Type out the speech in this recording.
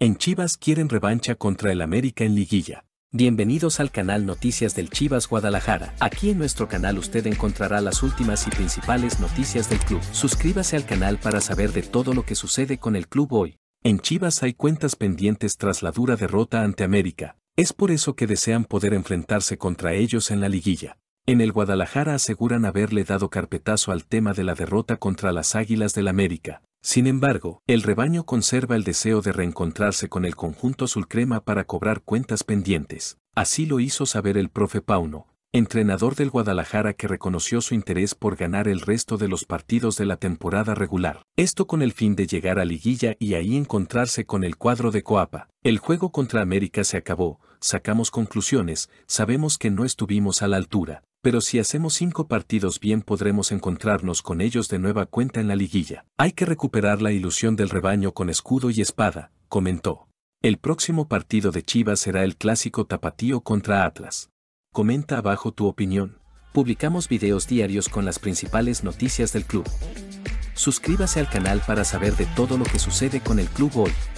En Chivas quieren revancha contra el América en liguilla. Bienvenidos al canal Noticias del Chivas Guadalajara. Aquí en nuestro canal usted encontrará las últimas y principales noticias del club. Suscríbase al canal para saber de todo lo que sucede con el club hoy. En Chivas hay cuentas pendientes tras la dura derrota ante América. Es por eso que desean poder enfrentarse contra ellos en la liguilla. En el Guadalajara aseguran haberle dado carpetazo al tema de la derrota contra las Águilas del América, sin embargo, el rebaño conserva el deseo de reencontrarse con el conjunto azul crema para cobrar cuentas pendientes. Así lo hizo saber el profe Pauno, entrenador del Guadalajara que reconoció su interés por ganar el resto de los partidos de la temporada regular. Esto con el fin de llegar a liguilla y ahí encontrarse con el cuadro de Coapa. El juego contra América se acabó, sacamos conclusiones, sabemos que no estuvimos a la altura, pero si hacemos cinco partidos bien podremos encontrarnos con ellos de nueva cuenta en la liguilla. Hay que recuperar la ilusión del rebaño con escudo y espada, comentó. El próximo partido de Chivas será el clásico tapatío contra Atlas. Comenta abajo tu opinión. Publicamos videos diarios con las principales noticias del club. Suscríbase al canal para saber de todo lo que sucede con el club hoy.